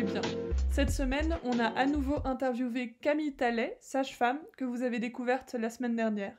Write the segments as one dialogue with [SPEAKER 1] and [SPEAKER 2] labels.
[SPEAKER 1] bien. Cette semaine, on a à nouveau interviewé Camille Tallet, sage-femme, que vous avez découverte la semaine dernière.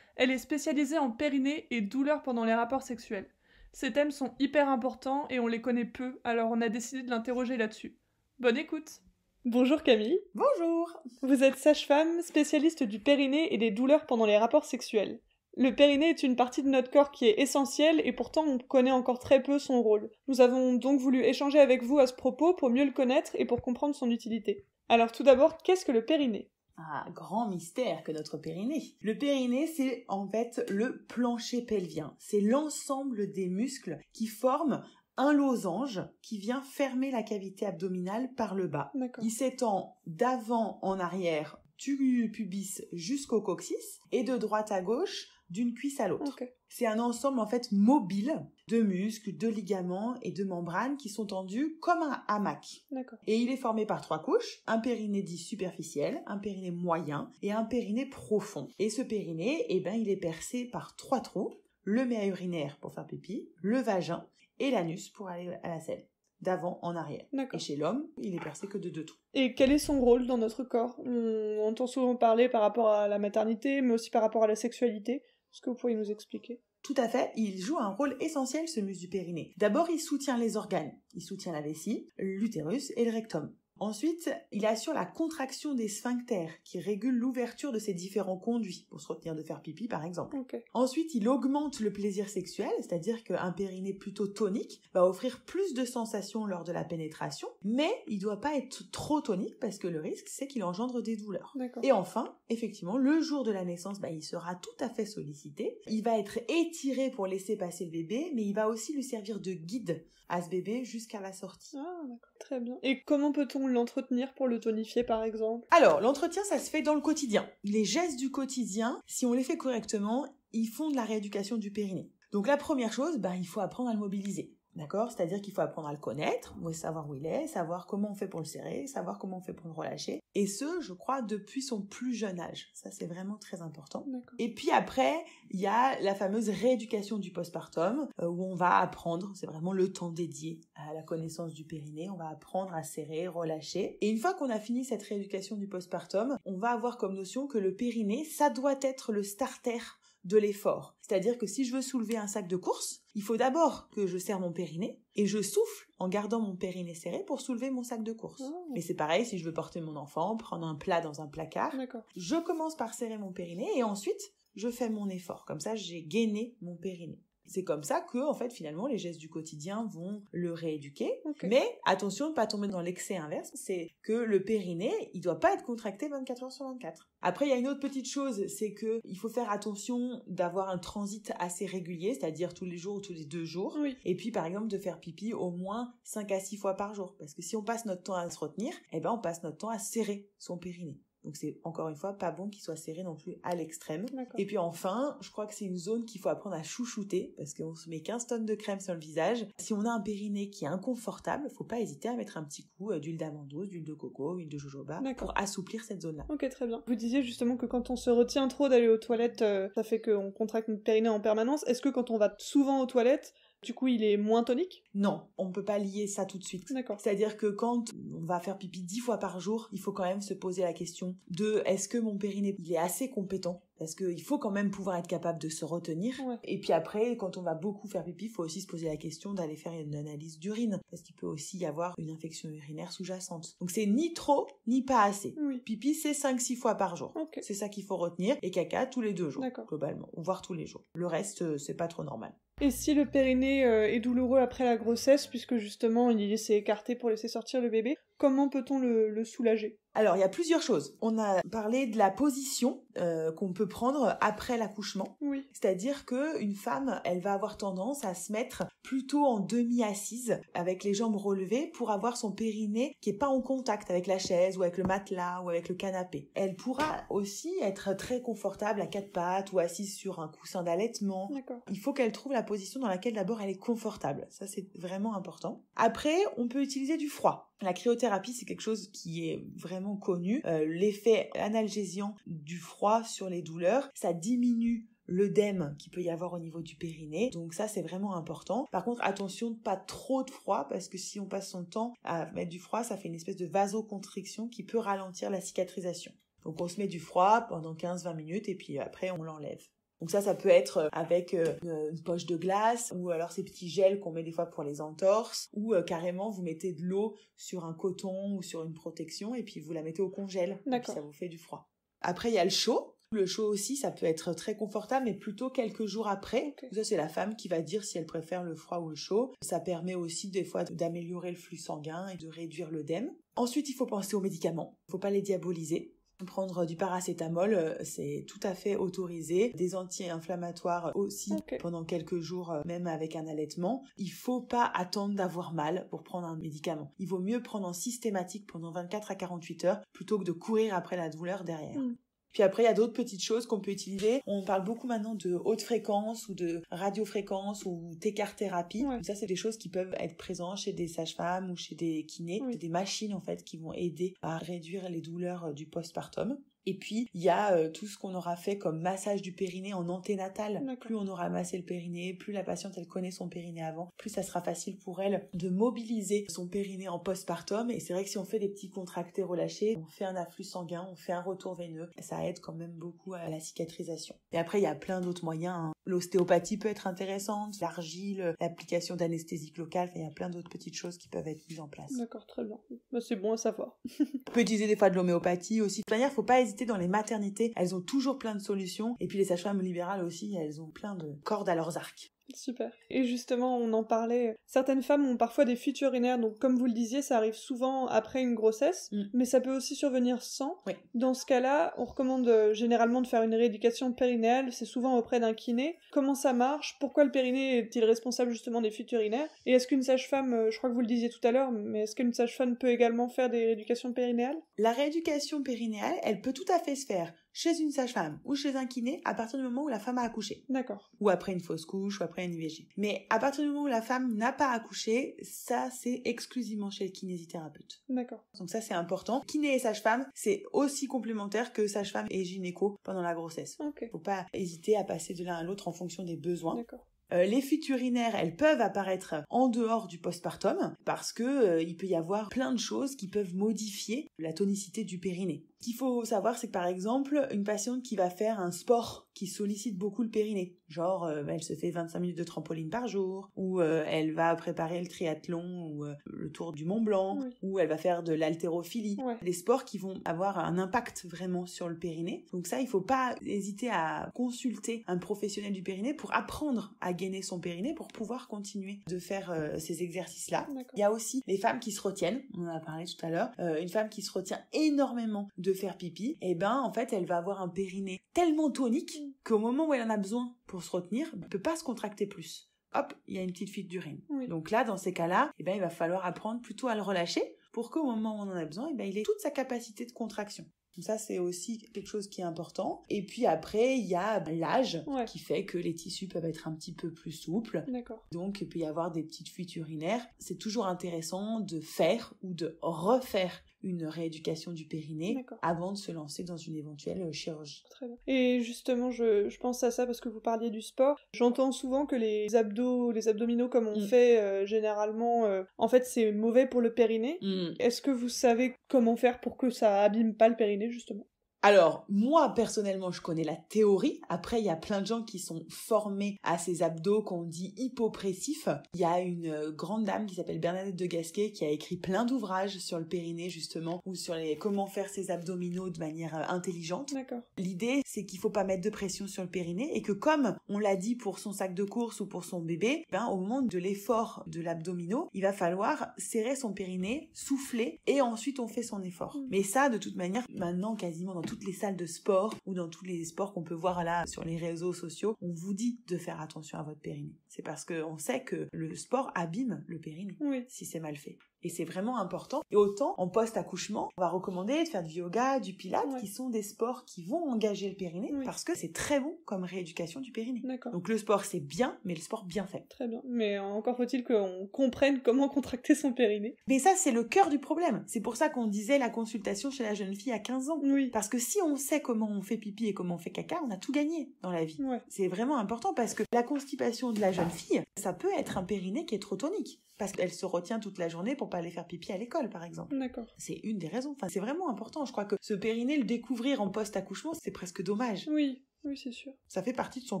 [SPEAKER 1] Elle est spécialisée en périnée et douleurs pendant les rapports sexuels. Ces thèmes sont hyper importants et on les connaît peu, alors on a décidé de l'interroger là-dessus. Bonne écoute Bonjour Camille Bonjour Vous êtes sage-femme, spécialiste du périnée et des douleurs pendant les rapports sexuels. Le périnée est une partie de notre corps qui est essentielle et pourtant on connaît encore très peu son rôle. Nous avons donc voulu échanger avec vous à ce propos pour mieux le connaître et pour comprendre son utilité. Alors tout d'abord, qu'est-ce que
[SPEAKER 2] le périnée ah, grand mystère que notre périnée. Le périnée, c'est en fait le plancher pelvien. C'est l'ensemble des muscles qui forment un losange qui vient fermer la cavité abdominale par le bas. Il s'étend d'avant en arrière du pubis jusqu'au coccyx et de droite à gauche d'une cuisse à l'autre. C'est un ensemble en fait mobile de muscles, de ligaments et de membranes qui sont tendus comme un hamac. Et il est formé par trois couches, un périnée dit superficiel, un périnée moyen et un périnée profond. Et ce périnée, eh ben, il est percé par trois trous, le méa urinaire pour faire pipi, le vagin et l'anus pour aller à la selle d'avant en arrière. Et chez l'homme, il est percé que de deux trous. Et quel est son rôle dans notre corps
[SPEAKER 1] On entend souvent parler par rapport à la maternité, mais aussi par rapport à la sexualité. Est-ce que vous pourriez
[SPEAKER 2] nous expliquer tout à fait, il joue un rôle essentiel ce muscle du périnée. D'abord, il soutient les organes, il soutient la vessie, l'utérus et le rectum. Ensuite, il assure la contraction des sphincters qui régulent l'ouverture de ces différents conduits pour se retenir de faire pipi par exemple. Ensuite, il augmente le plaisir sexuel, c'est-à-dire qu'un périnée plutôt tonique va offrir plus de sensations lors de la pénétration, mais il ne doit pas être trop tonique parce que le risque c'est qu'il engendre des douleurs. Et enfin, effectivement, le jour de la naissance, bah, il sera tout à fait sollicité. Il va être étiré pour laisser passer le bébé, mais il va aussi lui servir de guide à ce bébé jusqu'à la sortie. Ah, d'accord, très bien. Et comment peut-on l'entretenir pour le tonifier par exemple Alors, l'entretien, ça se fait dans le quotidien. Les gestes du quotidien, si on les fait correctement, ils font de la rééducation du périnée. Donc la première chose, ben, il faut apprendre à le mobiliser. D'accord C'est-à-dire qu'il faut apprendre à le connaître, savoir où il est, savoir comment on fait pour le serrer, savoir comment on fait pour le relâcher. Et ce, je crois, depuis son plus jeune âge. Ça, c'est vraiment très important. Et puis après, il y a la fameuse rééducation du postpartum, euh, où on va apprendre, c'est vraiment le temps dédié à la connaissance du périnée, on va apprendre à serrer, relâcher. Et une fois qu'on a fini cette rééducation du postpartum, on va avoir comme notion que le périnée, ça doit être le starter de l'effort. C'est-à-dire que si je veux soulever un sac de course, il faut d'abord que je serre mon périnée et je souffle en gardant mon périnée serré pour soulever mon sac de course. Oh. Mais c'est pareil si je veux porter mon enfant, prendre un plat dans un placard. Je commence par serrer mon périnée et ensuite je fais mon effort. Comme ça, j'ai gainé mon périnée c'est comme ça que, en fait, finalement, les gestes du quotidien vont le rééduquer. Mais attention de ne pas tomber dans l'excès inverse, c'est que le périnée, il doit pas être contracté 24 heures sur 24. Après, il y a une autre petite chose, c'est que il faut faire attention d'avoir un transit assez régulier, c'est-à-dire tous les jours ou tous les deux jours. Et puis, par exemple, de faire pipi au moins 5 à 6 fois par jour. Parce que si on passe notre temps à se retenir, eh ben, on passe notre temps à serrer son périnée. Donc c'est encore une fois pas bon qu'il soit serré non plus à l'extrême. Et puis enfin, je crois que c'est une zone qu'il faut apprendre à chouchouter parce qu'on se met 15 tonnes de crème sur le visage. Si on a un périnée qui est inconfortable, faut pas hésiter à mettre un petit coup euh, d'huile d'amandose, d'huile de coco, d'huile de jojoba pour assouplir cette zone-là.
[SPEAKER 1] OK, très bien. Vous disiez justement que quand on se retient trop d'aller aux toilettes, euh, ça fait qu'on contracte notre
[SPEAKER 2] périnée en permanence. Est-ce que quand on va souvent aux toilettes, du coup, il est moins tonique Non, on peut pas lier ça tout de suite. C'est-à-dire que quand on va faire pipi dix fois par jour, il faut quand même se poser la question de est-ce que mon périnée il est assez compétent parce qu'il faut quand même pouvoir être capable de se retenir. Et puis après, quand on va beaucoup faire pipi, il faut aussi se poser la question d'aller faire une analyse d'urine, parce qu'il peut aussi y avoir une infection urinaire sous-jacente. Donc c'est ni trop, ni pas assez. Pipi, c'est 5-6 fois par jour. C'est ça qu'il faut retenir, et caca tous les deux jours, globalement, voire tous les jours. Le reste, euh, c'est pas trop normal.
[SPEAKER 1] Et si le périnée euh, est douloureux après la grossesse, puisque justement
[SPEAKER 2] il s'est écarté pour laisser sortir le bébé, comment peut-on le, le soulager alors, il y a plusieurs choses. On a parlé de la position euh, qu'on peut prendre après l'accouchement. Oui. C'est-à-dire que une femme, elle va avoir tendance à se mettre plutôt en demi-assise, avec les jambes relevées, pour avoir son périnée qui est pas en contact avec la chaise ou avec le matelas ou avec le canapé. Elle pourra aussi être très confortable à quatre pattes ou assise sur un coussin d'allaitement. Il faut qu'elle trouve la position dans laquelle d'abord elle est confortable. Ça, c'est vraiment important. Après, on peut utiliser du froid. La cryothérapie, c'est quelque chose qui est vraiment connu. Euh, l'effet analgésiant du froid sur les douleurs, ça diminue l'œdème qui peut y avoir au niveau du périnée. Donc ça, c'est vraiment important. Par contre, attention, pas trop de froid, parce que si on passe son temps à mettre du froid, ça fait une espèce de vasoconstriction qui peut ralentir la cicatrisation. Donc on se met du froid pendant 15-20 minutes et puis après on l'enlève. Donc ça, ça peut être euh, avec euh, une poche de glace ou alors ces petits gels qu'on met des fois pour les entorses ou euh, carrément vous mettez de l'eau sur un coton ou sur une protection et puis vous la mettez au congèle. D'accord. ça vous fait du froid. Après, il y a le chaud. Le chaud aussi, ça peut être très confortable, mais plutôt quelques jours après. Ça, c'est la femme qui va dire si elle préfère le froid ou le chaud. Ça permet aussi des fois d'améliorer le flux sanguin et de réduire l'œdème. Ensuite, il faut penser aux médicaments. Il ne faut pas les diaboliser. Prendre du paracétamol, euh, c'est tout à fait autorisé. Des anti-inflammatoires aussi pendant quelques jours, euh, même avec un allaitement. Il faut pas attendre d'avoir mal pour prendre un médicament. Il vaut mieux prendre en systématique pendant 24 à 48 heures plutôt que de courir après la douleur derrière. Hmm. Puis après, il y a d'autres petites choses qu'on peut utiliser. On parle beaucoup maintenant de haute fréquence ou de radiofréquence ou tÉcartérapie. Ça, c'est des choses qui peuvent être présentes chez des sages-femmes ou chez des kinés. des machines, en fait, qui vont aider à réduire les douleurs euh, du postpartum. Et puis, il y a euh, tout ce qu'on aura fait comme massage du périnée en anténatal. Plus on aura massé le périnée, plus la patiente, elle connaît son périnée avant, plus ça sera facile pour elle de mobiliser son périnée en postpartum. Et c'est vrai que si on fait des petits contractés relâchés, on fait un afflux sanguin, on fait un retour veineux, ça aide quand même beaucoup à la cicatrisation. Et après, il y a plein d'autres moyens. Hein. L'ostéopathie peut être intéressante, l'argile, l'application d'anesthésique locale, il y a plein d'autres petites choses qui peuvent être mises en place. D'accord, très bien. Bah, c'est bon à savoir. On peut utiliser des fois de l'homéopathie aussi. De il ne faut pas hésiter dans les maternités, elles ont toujours plein de solutions. Et puis les sages-femmes libérales aussi, elles ont plein de cordes à leurs arcs. Super. Et justement, on en parlait. Certaines femmes ont parfois des fuites
[SPEAKER 1] urinaires, donc comme vous le disiez, ça arrive souvent après une grossesse, mm. mais ça peut aussi survenir sans. Dans ce cas-là, on recommande euh, généralement de faire une rééducation périnéale, c'est souvent auprès d'un kiné. Comment ça marche Pourquoi le périnée est-il responsable justement des fuites urinaires Et est-ce qu'une sage-femme, euh, je crois que vous le
[SPEAKER 2] disiez tout à l'heure, mais est-ce qu'une sage-femme peut également faire des rééducations périnéales La rééducation périnéale, elle peut tout à fait se faire chez une sage-femme ou chez un kiné à partir du moment où la femme a accouché. D'accord. Ou après une fausse couche ou après une IVG. Mais à partir du moment où la femme n'a pas accouché, ça c'est exclusivement chez le kinésithérapeute. D'accord. Donc ça c'est important. Kiné et sage-femme, c'est aussi complémentaire que sage-femme et gynéco pendant la grossesse. Ok. Faut pas hésiter à passer de l'un à l'autre en fonction des besoins. D'accord. Euh, les fuites urinaires, elles peuvent apparaître en dehors du postpartum parce que euh, il peut y avoir plein de choses qui peuvent modifier la tonicité du périnée qu'il faut savoir, c'est que par exemple, une patiente qui va faire un sport qui sollicite beaucoup le périnée, genre euh, elle se fait 25 minutes de trampoline par jour, ou euh, elle va préparer le triathlon ou euh, le tour du Mont Blanc, ou elle va faire de l'haltérophilie, des sports qui vont avoir un impact vraiment sur le périnée. Donc ça, il faut pas hésiter à consulter un professionnel du périnée pour apprendre à gainer son périnée pour pouvoir continuer de faire ces exercices-là. Il y a aussi les femmes qui se retiennent, on en a parlé tout à l'heure, une femme qui se retient énormément de faire pipi, et eh ben en fait elle va avoir un périnée tellement tonique qu'au moment où elle en a besoin pour se retenir, elle peut pas se contracter plus. Hop, il y a une petite fuite d'urine. Donc là, dans ces cas-là, eh ben, il va falloir apprendre plutôt à le relâcher pour qu'au moment où on en a besoin, eh ben, il ait toute sa capacité de contraction. Donc ça, c'est aussi quelque chose qui est important. Et puis après, il y a l'âge qui fait que les tissus peuvent être un petit peu plus souples. Donc, il peut y avoir des petites fuites urinaires. C'est toujours intéressant de faire ou de refaire une rééducation du périnée avant de se lancer dans une éventuelle euh, chirurgie.
[SPEAKER 1] Et justement, je, pense à ça parce que vous parliez du sport. J'entends souvent que les abdos, les abdominaux comme on mm. fait euh, généralement, euh, en fait,
[SPEAKER 2] c'est mauvais pour le périnée. Mm. Est-ce que vous savez comment faire pour que ça abîme pas le périnée justement alors, moi, personnellement, je connais la théorie. Après, il y a plein de gens qui sont formés à ces abdos qu'on dit hypopressifs. Il y a une euh, grande dame qui s'appelle Bernadette de Gasquet qui a écrit plein d'ouvrages sur le périnée, justement, ou sur les comment faire ses abdominaux de manière euh, intelligente. D'accord. L'idée, c'est qu'il faut pas mettre de pression sur le périnée et que comme on l'a dit pour son sac de course ou pour son bébé, ben, au moment de l'effort de l'abdominaux, il va falloir serrer son périnée, souffler et ensuite on fait son effort. Mmh. Mais ça, de toute manière, maintenant, quasiment dans toute les salles de sport ou dans tous les sports qu'on peut voir là sur les réseaux sociaux, on vous dit de faire attention à votre périnée. C'est parce qu'on sait que le sport abîme le périnée si c'est mal fait. Et c'est vraiment important. Et autant en post-accouchement, on va recommander de faire du yoga, du pilates, qui sont des sports qui vont engager le périnée parce que c'est très bon comme rééducation du périnée. Donc le sport c'est bien, mais le sport bien fait. Très bien. Mais encore faut-il qu'on comprenne comment contracter son périnée. Mais ça c'est le cœur du problème. C'est pour ça qu'on disait la consultation chez la jeune fille à 15 ans. Oui. Parce que si on sait comment on fait pipi et comment on fait caca, on a tout gagné dans la vie. C'est vraiment important parce que la constipation de la jeune fille, ça peut être un périnée qui est trop tonique parce qu'elle se retient toute la journée pour pas aller faire pipi à l'école, par exemple. C'est une des raisons. Enfin, c'est vraiment important. Je crois que ce périnée, le découvrir en post-accouchement, c'est presque dommage.
[SPEAKER 1] Oui. Oui, c'est sûr.
[SPEAKER 2] Ça fait partie de son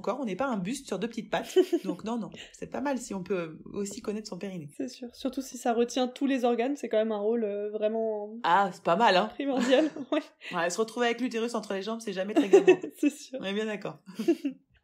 [SPEAKER 2] corps, on n'est pas un buste sur deux petites pattes. donc non, non, c'est pas mal si on peut aussi connaître son périnée. C'est sûr. Surtout si ça
[SPEAKER 1] retient tous les organes, c'est quand même un rôle euh, vraiment...
[SPEAKER 2] Ah, c'est pas mal, hein Primordial, ouais. Se retrouver avec l'utérus entre les jambes, c'est jamais très gagnant. c'est sûr. On est bien d'accord.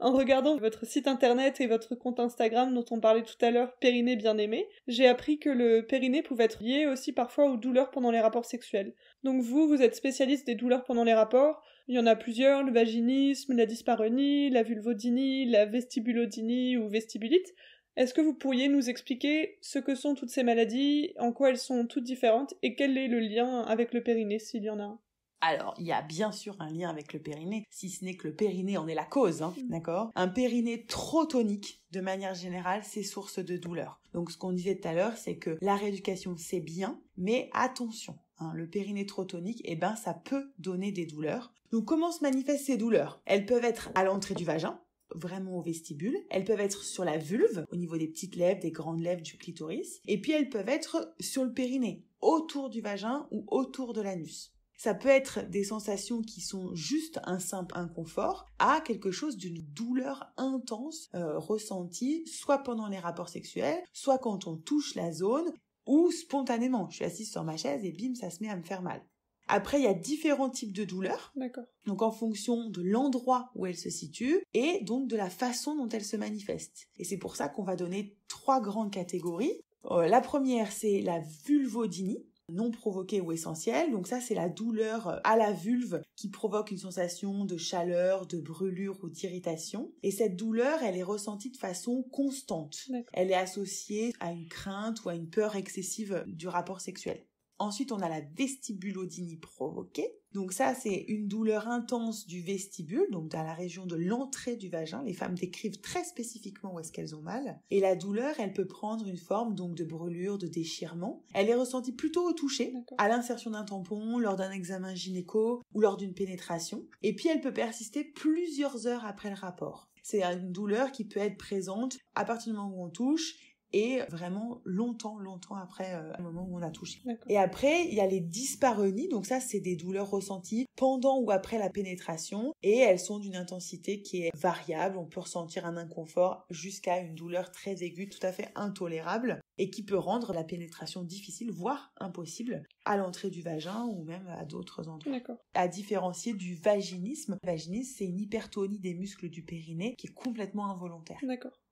[SPEAKER 2] En regardant votre site
[SPEAKER 1] internet et votre compte Instagram dont on parlait tout à l'heure, Périnée bien aimé, j'ai appris que le périnée pouvait être lié aussi parfois aux douleurs pendant les rapports sexuels. Donc vous, vous êtes spécialiste des douleurs pendant les rapports. Il y en a plusieurs, le vaginisme, la dyspareunie, la vulvodynie, la vestibulodynie ou vestibulite. Est-ce que vous pourriez nous expliquer ce que sont toutes ces maladies,
[SPEAKER 2] en quoi elles sont toutes différentes et quel est le lien avec le périnée s'il y en a un alors, il y a bien sûr un lien avec le périnée, si ce n'est que le périnée en est la cause, hein, mm. d'accord Un périnée trop tonique, de manière générale, c'est source de douleur. Donc, ce qu'on disait tout à l'heure, c'est que la rééducation, c'est bien, mais attention, hein, le périnée trop tonique, eh ben, ça peut donner des douleurs. Donc, comment se manifestent ces douleurs Elles peuvent être à l'entrée du vagin, vraiment au vestibule. Elles peuvent être sur la vulve, au niveau des petites lèvres, des grandes lèvres, du clitoris. Et puis elles peuvent être sur le périnée, autour du vagin ou autour de l'anus. Ça peut être des sensations qui sont juste un simple inconfort à quelque chose d'une douleur intense euh, ressentie, soit pendant les rapports sexuels, soit quand on touche la zone, ou spontanément. Je suis assise sur ma chaise et bim, ça se met à me faire mal. Après, il y a différents types de douleurs. D'accord. Donc en fonction de l'endroit où elles se situe et donc de la façon dont elles se manifeste. Et c'est pour ça qu'on va donner trois grandes catégories. Euh, la première, c'est la vulvodynie non provoquée ou essentielle. Donc ça, c'est la douleur euh, à la vulve qui provoque une sensation de chaleur, de brûlure ou d'irritation. Et cette douleur, elle est ressentie de façon constante. Elle est associée à une crainte ou à une peur excessive du rapport sexuel. Ensuite, on a la vestibulodynie provoquée. Donc ça, c'est une douleur intense du vestibule, donc dans la région de l'entrée du vagin. Les femmes décrivent très spécifiquement où est-ce qu'elles ont mal. Et la douleur, elle peut prendre une forme donc de brûlure, de déchirement. Elle est ressentie plutôt au toucher, à l'insertion d'un tampon, lors d'un examen gynéco ou lors d'une pénétration. Et puis, elle peut persister plusieurs heures après le rapport. C'est une douleur qui peut être présente à partir du moment où on touche et vraiment longtemps, longtemps après euh, le moment où on a touché. Et après, il y a les dyspareunies, donc ça, c'est des douleurs ressenties pendant ou après la pénétration, et elles sont d'une intensité qui est variable, on peut ressentir un inconfort jusqu'à une douleur très aiguë, tout à fait intolérable et qui peut rendre la pénétration difficile, voire impossible, à l'entrée du vagin ou même à d'autres endroits. À différencier du vaginisme. Le vaginisme, c'est une hypertonie des muscles du périnée qui est complètement involontaire.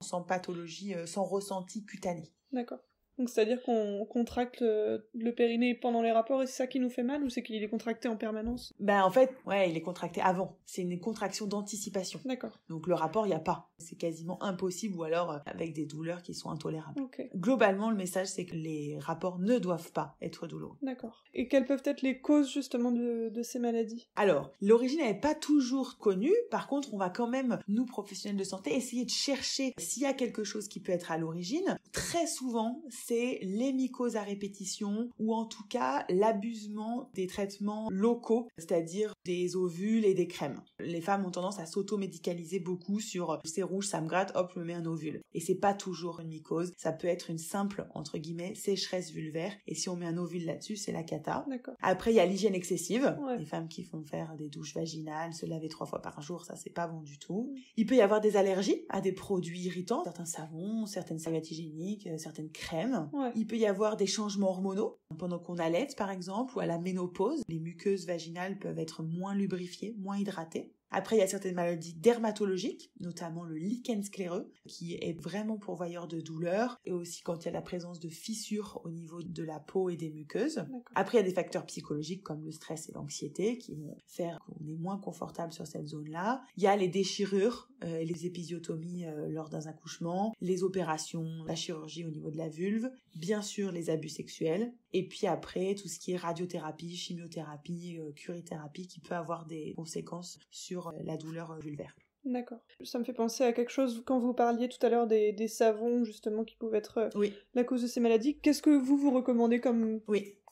[SPEAKER 2] Sans pathologie, euh, sans ressenti cutané.
[SPEAKER 1] D'accord. Donc c'est-à-dire qu'on contracte euh, le, périnée pendant les rapports et c'est ça qui nous fait mal ou c'est qu'il est contracté en permanence Ben en fait,
[SPEAKER 2] ouais, il est contracté avant. C'est une contraction d'anticipation. D'accord. Donc le rapport, il n'y a pas. C'est quasiment impossible ou alors euh, avec des douleurs qui sont intolérables. Globalement, le message, c'est que les rapports ne doivent pas être douloureux. D'accord. Et quelles peuvent être les causes justement de, ces maladies Alors, l'origine n'est pas toujours connue. Par contre, on va quand même, nous professionnels de santé, essayer de chercher s'il y a quelque chose qui peut être à l'origine. Très souvent, c'est les mycoses à répétition ou en tout cas l'abusement des traitements locaux, c'est-à-dire des ovules et des crèmes. Les femmes ont tendance à s'automédicaliser beaucoup sur c'est rouge, ça me gratte, hop, je me mets un ovule. Et c'est pas toujours une mycose, ça peut être une simple, entre guillemets, sécheresse vulvaire. Et si on met un ovule là-dessus, c'est la cata. Après, il y a l'hygiène excessive. Les femmes qui font faire des douches vaginales, se laver trois fois par jour, ça c'est pas bon du tout. Il peut y avoir des allergies à des produits irritants, certains savons, certaines serviettes hygiéniques, euh, certaines crèmes. Il peut y avoir des changements hormonaux pendant qu'on allait, par exemple, ou à la ménopause. Les muqueuses vaginales peuvent être moins lubrifiées, moins hydratées. Après, il y a certaines maladies dermatologiques, notamment le lichen scléreux, qui est vraiment pourvoyeur de douleur, et aussi quand il y a la présence de fissures au niveau de la peau et des muqueuses. Après, il y a des facteurs psychologiques comme le stress et l'anxiété qui vont faire qu'on est moins confortable sur cette zone-là. Il y a les déchirures euh, les épisiotomies euh, lors d'un accouchement, les opérations, la chirurgie au niveau de la vulve, bien sûr les abus sexuels, et puis après tout ce qui est radiothérapie, chimiothérapie, euh, curithérapie qui peut avoir des conséquences sur euh, la douleur vulvaire.
[SPEAKER 1] D'accord. Ça me fait penser à quelque chose quand vous parliez tout à l'heure des, savons justement qui pouvaient être la cause de ces maladies. Qu'est-ce que vous vous recommandez comme,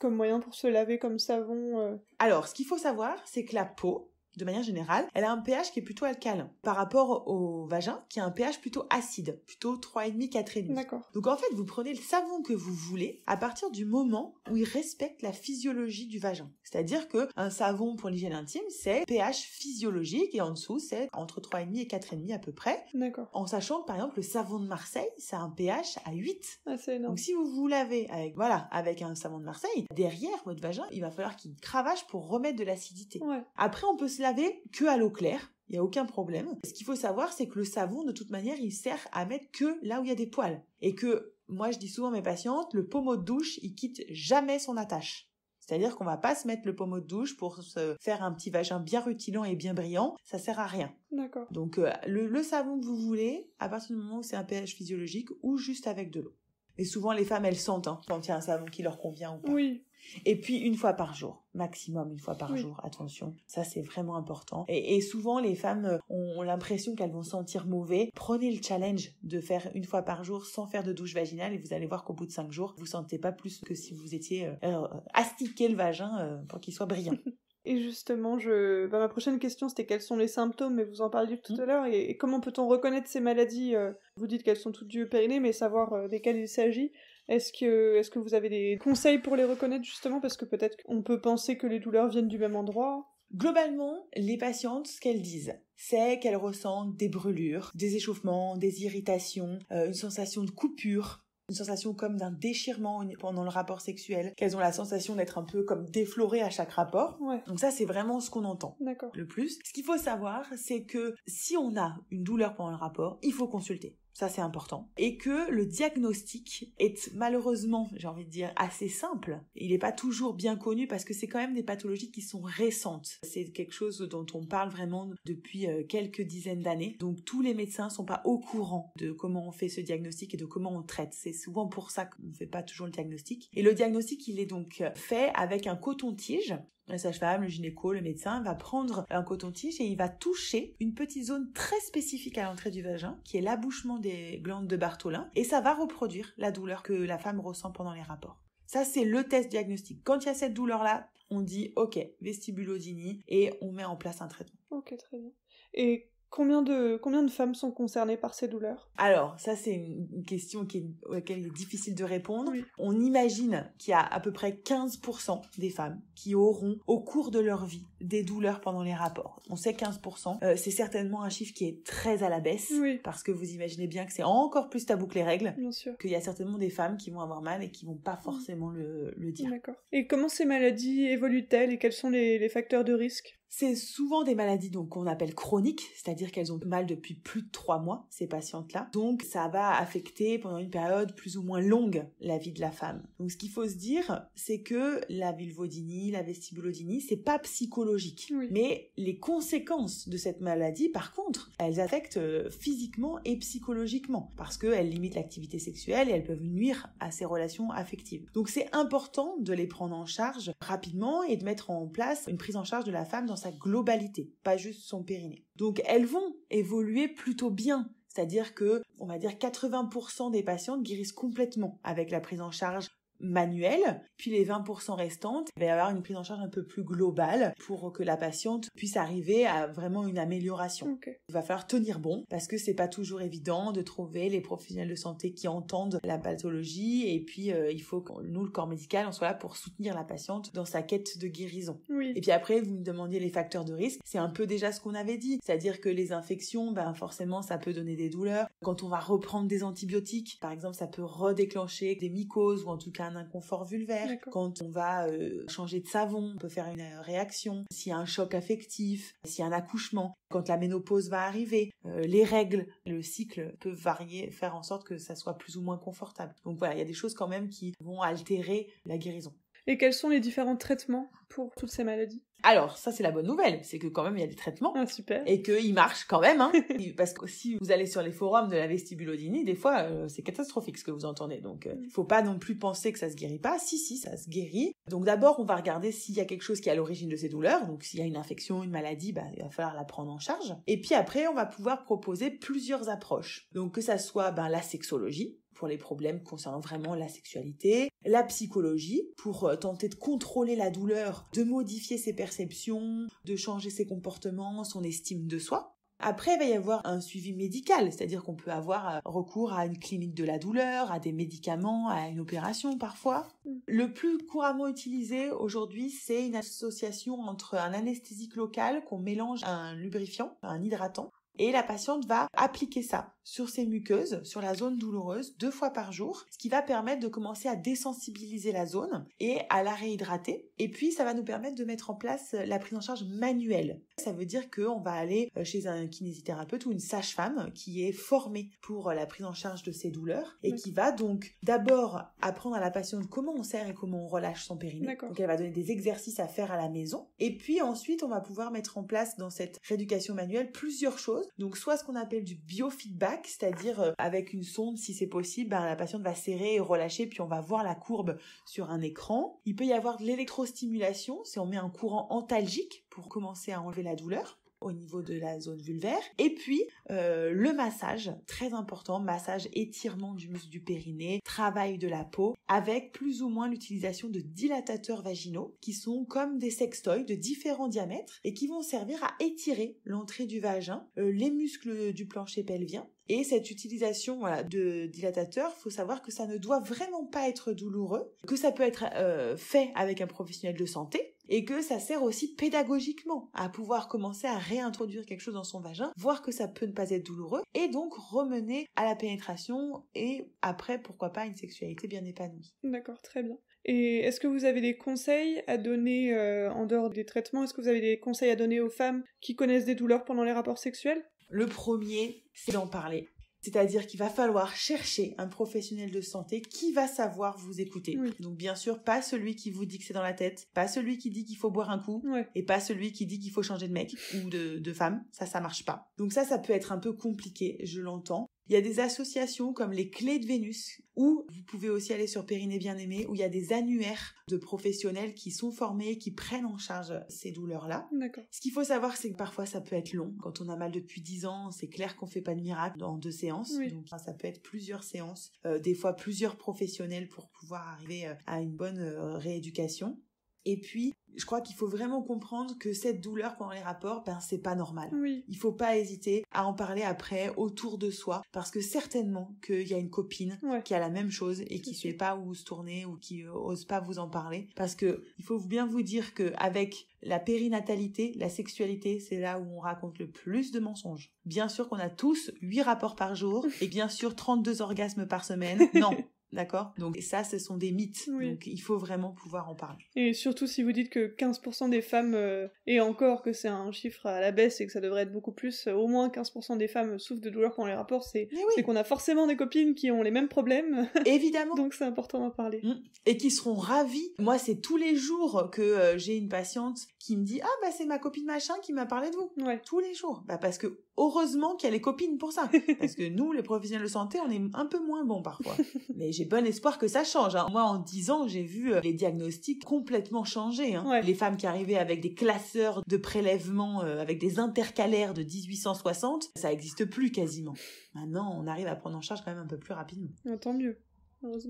[SPEAKER 1] comme moyen pour se laver comme savon
[SPEAKER 2] Alors, ce qu'il faut savoir, c'est que la peau, de manière générale, elle a un pH qui est plutôt alcalin par rapport au vagin qui a un pH plutôt acide, plutôt 3,5, 4,5. D'accord. Donc en fait, vous prenez le savon que vous voulez à partir du moment où il respecte la physiologie du vagin. C'est-à-dire que un savon pour l'hygiène intime, c'est pH physiologique et en dessous, c'est entre 3,5 et 4,5 à peu près. D'accord. En sachant que par exemple, le savon de Marseille, c'est un pH à 8. Ah, Donc si vous vous lavez avec, voilà, avec un savon de Marseille, derrière votre vagin, il va falloir qu'il cravache pour remettre de l'acidité. Après, on peut se que à l'eau claire, il n'y a aucun problème. Ce qu'il faut savoir, c'est que le savon, de toute manière, il sert à mettre que là où il y a des poils. Et que, moi, je dis souvent à mes patientes, le pommeau de douche, il quitte jamais son attache. C'est-à-dire qu'on va pas se mettre le pommeau de douche pour se faire un petit vagin bien rutilant et bien brillant, ça sert à rien. D'accord. Donc euh, le, savon que vous voulez, à partir du moment où c'est un pH physiologique ou juste avec de l'eau. Et souvent les femmes elles sentent hein, quand il y a un savon qui leur convient ou pas. Oui. Et puis une fois par jour, maximum une fois par jour, attention. Ça c'est vraiment important. Et, souvent les femmes euh, ont l'impression qu'elles vont sentir mauvais. Prenez le challenge de faire une fois par jour sans faire de douche vaginale et vous allez voir qu'au bout de cinq jours, vous sentez pas plus que si vous étiez euh, euh, astiqué le vagin pour qu'il soit brillant. Et justement, je...
[SPEAKER 1] Bah, ma prochaine question, c'était quels sont les symptômes, mais vous en parliez tout mmh. à l'heure, et, comment peut-on reconnaître ces maladies Vous dites qu'elles sont toutes dues au périnée, mais savoir desquelles il s'agit. Est-ce que, vous avez des
[SPEAKER 2] conseils pour les reconnaître justement Parce que peut-être qu'on peut penser que les douleurs viennent du même endroit. Globalement, les patientes, ce qu'elles disent, c'est qu'elles ressentent des brûlures, des échauffements, des irritations, euh, une sensation de coupure, une sensation comme d'un déchirement pendant le rapport sexuel, qu'elles ont la sensation d'être un peu comme déflorées à chaque rapport. Donc ça, c'est vraiment ce qu'on entend le plus. Ce qu'il faut savoir, c'est que si on a une douleur pendant le rapport, il faut consulter ça c'est important, et que le diagnostic est malheureusement, j'ai envie de dire, assez simple. Il n'est pas toujours bien connu parce que c'est quand même des pathologies qui sont récentes. C'est quelque chose dont on parle vraiment depuis euh, quelques dizaines d'années. Donc tous les médecins ne sont pas au courant de comment on fait ce diagnostic et de comment on traite. C'est souvent pour ça qu'on ne fait pas toujours le diagnostic. Et le diagnostic, il est donc euh, fait avec un coton-tige la sage-femme, le gynéco, le médecin va prendre un coton-tige et il va toucher une petite zone très spécifique à l'entrée du vagin, qui est l'abouchement des glandes de Bartholin, et ça va reproduire la douleur que la femme ressent pendant les rapports. Ça, c'est le test diagnostique. Quand il y a cette douleur-là, on dit, OK, vestibulodynie, et on met en place un traitement.
[SPEAKER 1] Ok, très bien. Et Combien de, combien de femmes sont concernées par ces douleurs
[SPEAKER 2] Alors, ça, c'est une question qui est, à laquelle il est difficile de répondre. On imagine qu'il y a à peu près 15% des femmes qui auront, au cours de leur vie, des douleurs pendant les rapports. On sait 15%. Euh, c'est certainement un chiffre qui est très à la baisse. Parce que vous imaginez bien que c'est encore plus tabou que les règles. Bien sûr. Qu'il y a certainement des femmes qui vont avoir mal et qui vont pas forcément le, le dire. D'accord. Et comment ces maladies évoluent-elles et quels sont les facteurs de risque c'est souvent des maladies donc qu'on appelle chroniques, c'est-à-dire qu'elles ont mal depuis plus de trois mois ces patientes-là. Donc ça va affecter pendant une période plus ou moins longue la vie de la femme. Donc ce qu'il faut se dire, c'est que la vulvodynie, la vestibulodynie, c'est pas psychologique, mais les conséquences de cette maladie, par contre, elles affectent euh, physiquement et psychologiquement parce qu'elles limitent l'activité sexuelle et elles peuvent nuire à ses relations affectives. Donc c'est important de les prendre en charge rapidement et de mettre en place une prise en charge de la femme dans sa globalité, pas juste son périnée. Donc elles vont évoluer plutôt bien, c'est-à-dire que, on va dire, 80% des patientes guérissent complètement avec la prise en charge manuel puis les 20% restantes, il va y avoir une prise en charge un peu plus globale pour que la patiente puisse arriver à vraiment une amélioration. Il va falloir tenir bon parce que c'est pas toujours évident de trouver les professionnels de santé qui entendent la pathologie et puis euh, il faut que nous le corps médical on soit là pour soutenir la patiente dans sa quête de guérison. Et puis après vous me demandiez les facteurs de risque, c'est un peu déjà ce qu'on avait dit, c'est-à-dire que les infections ben forcément ça peut donner des douleurs. Quand on va reprendre des antibiotiques par exemple, ça peut redéclencher des mycoses ou en tout cas un inconfort vulvaire, quand on va euh, changer de savon, on peut faire une euh, réaction, s'il y a un choc affectif, s'il y a un accouchement, quand la ménopause va arriver, euh, les règles, le cycle peuvent varier, faire en sorte que ça soit plus ou moins confortable. Donc voilà, il y a des choses quand même qui vont altérer la guérison. Et quels sont les différents traitements pour toutes ces maladies alors, ça, c'est la bonne nouvelle, c'est que quand même, il y a des traitements. Ah, super. Et qu'ils marchent quand même, hein. Parce que si vous allez sur les forums de la vestibulodynie, des fois, euh, c'est catastrophique ce que vous entendez. Donc, il euh, mm. faut pas non plus penser que ça se guérit pas. Si, si, ça se guérit. Donc, d'abord, on va regarder s'il y a quelque chose qui est à l'origine de ces douleurs. Donc, s'il y a une infection, une maladie, bah, il va falloir la prendre en charge. Et puis après, on va pouvoir proposer plusieurs approches. Donc, que ça soit, ben, la sexologie, pour les problèmes concernant vraiment la sexualité, la psychologie pour euh, tenter de contrôler la douleur, de modifier ses perceptions, de changer ses comportements, son estime de soi. Après, il va y avoir un suivi médical, c'est-à-dire qu'on peut avoir euh, recours à une clinique de la douleur, à des médicaments, à une opération parfois. Mm. Le plus couramment utilisé aujourd'hui, c'est une association entre un anesthésique local qu'on mélange à un lubrifiant, à un hydratant, et la patiente va appliquer ça sur ses muqueuses, sur la zone douloureuse, deux fois par jour, ce qui va permettre de commencer à désensibiliser la zone et à la réhydrater. Et puis, ça va nous permettre de mettre en place la prise en charge manuelle. Ça veut dire qu'on va aller euh, chez un kinésithérapeute ou une sage-femme qui est formée pour euh, la prise en charge de ses douleurs et qui va donc d'abord apprendre à la patiente comment on serre et comment on relâche son périnée. Donc, elle va donner des exercices à faire à la maison. Et puis ensuite, on va pouvoir mettre en place dans cette rééducation manuelle plusieurs choses donc soit ce qu'on appelle du biofeedback, c'est-à-dire euh, avec une sonde si c'est possible, ben, la patiente va serrer et relâcher puis on va voir la courbe sur un écran. Il peut y avoir de l'électrostimulation, c'est on met un courant antalgique pour commencer à enlever la douleur au niveau de la zone vulvaire. Et puis, euh, le massage, très important, massage étirement du muscle du périnée, travail de la peau, avec plus ou moins l'utilisation de dilatateurs vaginaux, qui sont comme des sextoys de différents diamètres et qui vont servir à étirer l'entrée du vagin, euh, les muscles du plancher pelvien, et cette utilisation voilà, de dilatateurs faut savoir que ça ne doit vraiment pas être douloureux, que ça peut être euh, fait avec un professionnel de santé, et que ça sert aussi pédagogiquement à pouvoir commencer à réintroduire quelque chose dans son vagin, voir que ça peut ne pas être douloureux et donc remener à la pénétration et après pourquoi pas une sexualité bien épanouie.
[SPEAKER 1] D'accord, très bien. Et est-ce que vous avez des conseils à donner euh, en dehors des traitements Est-ce que vous avez des conseils à donner aux
[SPEAKER 2] femmes qui connaissent des douleurs pendant les rapports sexuels Le premier, c'est d'en parler c'est-à-dire qu'il va falloir chercher un professionnel de santé qui va savoir vous écouter. Donc bien sûr, pas celui qui vous dit que c'est dans la tête, pas celui qui dit qu'il faut boire un coup, et pas celui qui dit qu'il faut changer de mec ou de, de femme. Ça, ça marche pas. Donc ça, ça peut être un peu compliqué, je l'entends. Il y a des associations comme les Clés de Vénus, où vous pouvez aussi aller sur Périnée Bien-Aimée, où il y a des annuaires de professionnels qui sont formés, qui prennent en charge ces douleurs-là. Ce qu'il faut savoir, c'est que parfois ça peut être long. Quand on a mal depuis 10 ans, c'est clair qu'on fait pas de miracle en deux séances. Donc ça peut être plusieurs séances, euh, des fois plusieurs professionnels pour pouvoir arriver euh, à une bonne euh, rééducation. Et puis, je crois qu'il faut vraiment comprendre que cette douleur pendant les rapports, ben c'est pas normal. Il faut pas hésiter à en parler après autour de soi, parce que certainement qu'il y a une copine qui a la même chose et qui sait pas où se tourner ou qui euh, ose pas vous en parler, parce que il faut bien vous dire que avec la périnatalité, la sexualité, c'est là où on raconte le plus de mensonges. Bien sûr qu'on a tous huit rapports par jour et bien sûr 32 orgasmes par semaine. Non. D'accord Donc et ça, ce sont des mythes. Donc il faut vraiment pouvoir en parler.
[SPEAKER 1] Et surtout si vous dites que 15% des femmes, euh, et encore que c'est un chiffre à la baisse et que ça devrait être beaucoup plus, euh, au moins 15% des femmes souffrent de douleurs pendant les rapports, c'est qu'on a
[SPEAKER 2] forcément des copines qui ont les mêmes problèmes. Évidemment. Donc c'est important d'en parler. Mmh. Et qui seront ravies. Moi, c'est tous les jours que euh, j'ai une patiente qui me dit Ah bah c'est ma copine machin qui m'a parlé de vous. Tous les jours. Bah parce que heureusement qu'il y a les copines pour ça. Parce que nous, les professionnels de santé, on est un peu moins bons parfois. Mais j'ai bon espoir que ça change. Hein. Moi, en 10 ans, j'ai vu euh, les diagnostics complètement changer. Hein. Les femmes qui arrivaient avec des classeurs de prélèvements, euh, avec des intercalaires de 1860, ça n'existe plus quasiment. Maintenant, on arrive à prendre en charge quand même un peu plus rapidement.
[SPEAKER 1] Ah, tant mieux.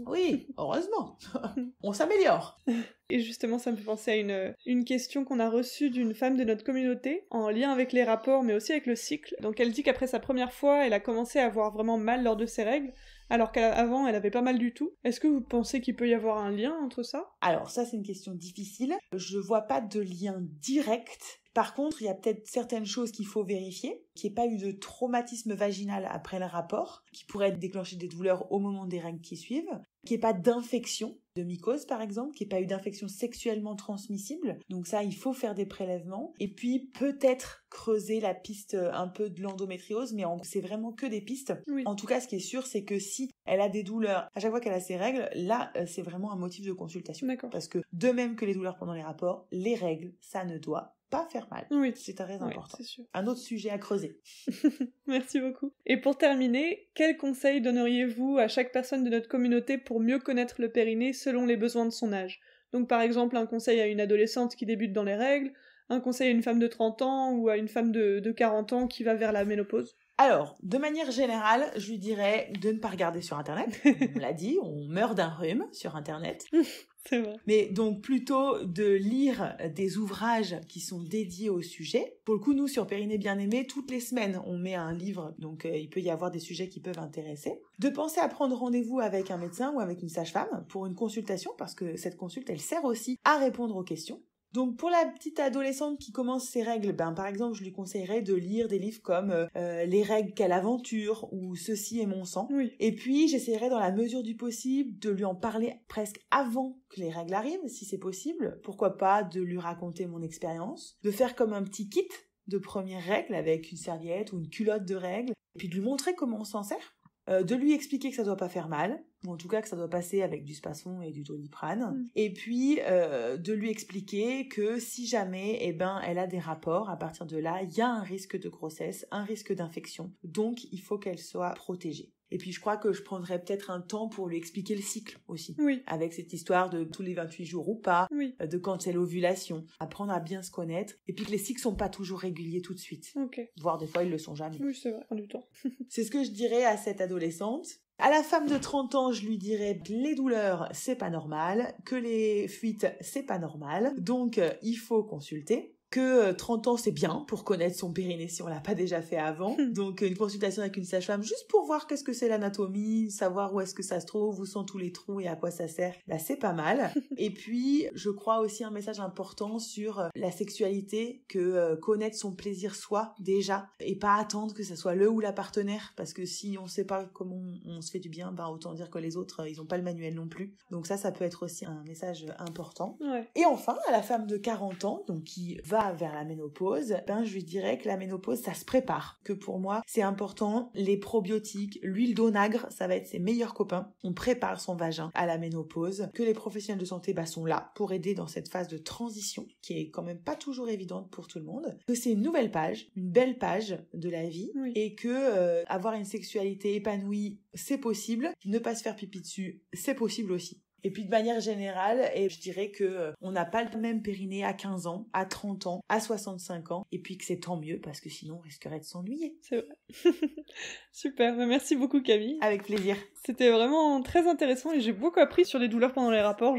[SPEAKER 1] Oui, heureusement. On s'améliore. Et justement, ça me fait penser à une, question qu'on a reçue d'une femme de notre communauté, en lien avec les rapports, mais aussi avec le cycle. Donc elle dit qu'après sa première fois, elle a commencé à avoir vraiment mal lors de ses règles, alors qu'avant, elle avait pas mal du tout. Est-ce que vous pensez qu'il peut y avoir un lien entre ça
[SPEAKER 2] Alors ça, c'est une question difficile. Je ne vois pas de lien direct par contre, il y a peut-être certaines choses qu'il faut vérifier, qu'il n'y ait pas eu de traumatisme vaginal après le rapport, qui pourrait déclencher des douleurs au moment des règles qui suivent, qu'il n'y ait pas d'infection de mycose par exemple, qu'il n'y ait pas eu d'infection sexuellement transmissible. Donc ça, il faut faire des prélèvements. Et puis peut-être creuser la piste euh, un peu de l'endométriose, mais c'est vraiment que des pistes. En tout cas, ce qui est sûr, c'est que si elle a des douleurs à chaque fois qu'elle a ses règles, là, euh, c'est vraiment un motif de consultation. Parce que de même que les douleurs pendant les rapports, les règles, ça ne doit pas faire mal. Oui. C'est très important. Un autre sujet à creuser.
[SPEAKER 1] Merci beaucoup. Et pour terminer, quels conseils donneriez-vous à chaque personne de notre communauté pour mieux connaître le périnée selon les besoins de son âge Donc par exemple, un conseil à une adolescente qui débute dans les règles, un conseil à une femme de 30 ans
[SPEAKER 2] ou à une femme de, de 40 ans qui va vers la ménopause alors, de manière générale, je lui dirais de ne pas regarder sur Internet. On l'a dit, on meurt d'un rhume sur Internet. Mais donc plutôt de lire des ouvrages qui sont dédiés au sujet. Pour le coup, nous sur Périnée bien aimé, toutes les semaines, on met un livre, donc euh, il peut y avoir des sujets qui peuvent intéresser. De penser à prendre rendez-vous avec un médecin ou avec une sage-femme pour une consultation parce que cette consulte, elle sert aussi à répondre aux questions donc pour la petite adolescente qui commence ses règles, ben par exemple je lui conseillerais de lire des livres comme euh, euh, Les règles quelle aventure » ou Ceci est mon sang. Et puis j'essaierai dans la mesure du possible de lui en parler presque avant que les règles arrivent, si c'est possible. Pourquoi pas de lui raconter mon expérience, de faire comme un petit kit de premières règles avec une serviette ou une culotte de règles, et puis de lui montrer comment on s'en sert, euh, de lui expliquer que ça doit pas faire mal, en tout cas que ça doit passer avec du spasson et du doliprane, mm. et puis euh, de lui expliquer que si jamais, et eh ben, elle a des rapports, à partir de là, il y a un risque de grossesse, un risque d'infection, donc il faut qu'elle soit protégée. Et puis je crois que je prendrais peut-être un temps pour lui expliquer le cycle aussi. Oui. Avec cette histoire de tous les 28 jours ou pas, euh, de quand c'est l'ovulation, apprendre à bien se connaître. Et puis que les cycles sont pas toujours réguliers tout de suite. Voire des fois ils le sont jamais. Oui, c'est vrai, c'est ce que je dirais à cette adolescente à la femme de 30 ans, je lui dirais que les douleurs, c'est pas normal, que les fuites, c'est pas normal, donc euh, il faut consulter que 30 euh, ans c'est bien pour connaître son périnée si on l'a pas déjà fait avant. Hmm. Donc une consultation avec une sage-femme juste pour voir qu'est-ce que c'est l'anatomie, savoir où est-ce que ça se trouve, où sont tous les trous et à quoi ça sert. Là bah, c'est pas mal. Et puis je crois aussi un message important sur euh, la sexualité que euh, connaître son plaisir soi déjà et pas attendre que ça soit le ou la partenaire parce que si on sait pas comment on, se fait du bien, bah autant dire que les autres ils ont pas le manuel non plus. Donc ça ça peut être aussi un message important. Et enfin à la femme de 40 ans donc qui va vers la ménopause, ben je lui dirais que la ménopause ça se prépare, que pour moi c'est important les probiotiques, l'huile d'onagre, ça va être ses meilleurs copains. On prépare son vagin à la ménopause, que les professionnels de santé ben, sont là pour aider dans cette phase de transition qui est quand même pas toujours évidente pour tout le monde, que c'est une nouvelle page, une belle page de la vie et que euh, avoir une sexualité épanouie, c'est possible, ne pas se faire pipi dessus, c'est possible aussi. Et puis de manière générale, et je dirais que euh, on n'a pas le même périnée à 15 ans, à 30 ans, à 65 ans, et puis que c'est tant mieux parce que sinon on risquerait de s'ennuyer. C'est vrai. Super, bah, merci beaucoup Camille.
[SPEAKER 1] Avec plaisir. C'était vraiment très intéressant et j'ai beaucoup appris sur les douleurs pendant les rapports.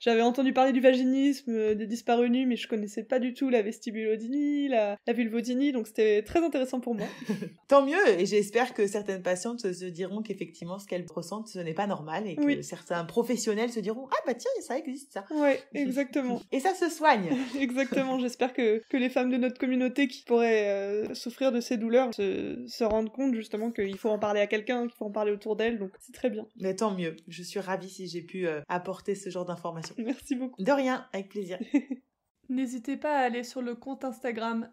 [SPEAKER 1] J'avais entendu parler du vaginisme, euh, des disparus nus, mais je connaissais pas du tout la vestibulodynie, la, la
[SPEAKER 2] vulvodynie, donc c'était très intéressant pour moi. tant mieux, et j'espère que certaines patientes se diront qu'effectivement ce qu'elles ressentent ce n'est pas normal et que certains professionnels se diront Ah bah tiens, ça existe ça. Ouais, exactement. Et ça se soigne.
[SPEAKER 1] exactement. J'espère que, les femmes de notre communauté qui pourraient euh, souffrir de ces douleurs se, rendent compte justement qu'il faut en parler à quelqu'un, qu'il faut en
[SPEAKER 2] parler autour d'elles. Donc c'est très bien. Mais tant mieux. Je suis ravie si j'ai pu euh, apporter ce genre d'informations. Merci beaucoup. De rien, avec plaisir.
[SPEAKER 1] N'hésitez pas à aller sur le compte Instagram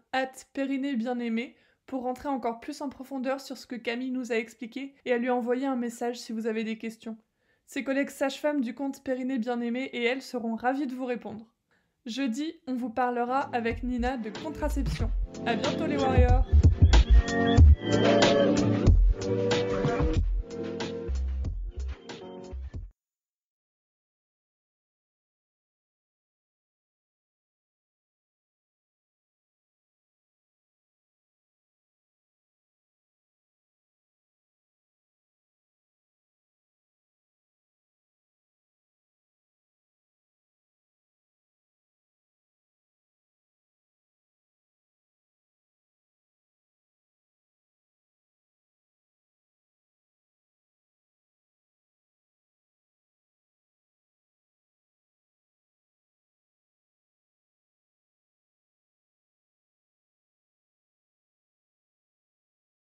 [SPEAKER 1] bien aimée pour rentrer encore plus en profondeur sur ce que Camille nous a expliqué et à lui envoyer un message si vous avez des questions. Ses collègues sages-femmes du comte Périnée bien aimé et elles seront ravies de vous répondre. Jeudi, on vous parlera avec Nina de contraception. À bientôt les warriors!